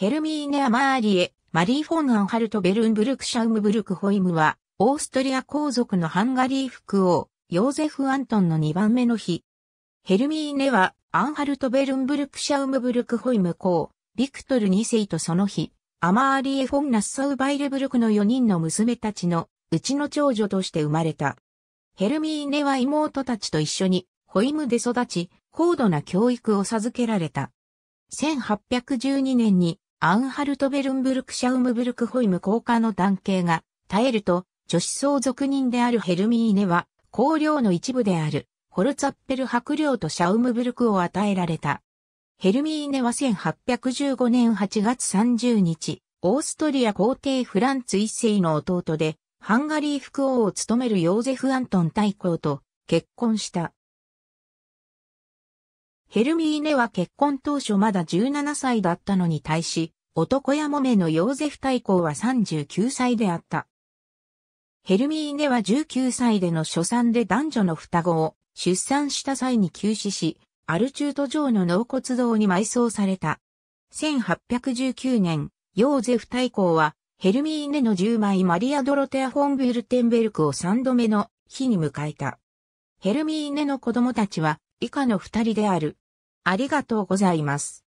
ヘルミーネ・アマーリエ、マリー・フォン・アンハルト・ベルンブルク・シャウムブルク・ホイムは、オーストリア皇族のハンガリー副王、ヨーゼフ・アントンの2番目の日。ヘルミーネは、アンハルト・ベルンブルク・シャウムブルク・ホイム公、ビクトル2世とその日、アマーリエ・フォン・ナッサウ・バイルブルクの4人の娘たちの、うちの長女として生まれた。ヘルミーネは妹たちと一緒に、ホイムで育ち、高度な教育を授けられた。1812年にアンハルトベルンブルクシャウムブルクホイム効果の男系が耐えると、女子相続人であるヘルミーネは、公領の一部である、ホルツァッペル伯領とシャウムブルクを与えられた。ヘルミーネは1815年8月30日、オーストリア皇帝フランツ一世の弟で、ハンガリー副王を務めるヨーゼフ・アントン大公と結婚した。ヘルミーネは結婚当初まだ17歳だったのに対し、男やもめのヨーゼフ大公は39歳であった。ヘルミーネは19歳での初産で男女の双子を出産した際に急死し、アルチュート城の納骨堂に埋葬された。1819年、ヨーゼフ大公はヘルミーネの10枚マリア・ドロテア・フォン・ビュルテンベルクを3度目の日に迎えた。ヘルミーネの子供たちは以下の二人である。ありがとうございます。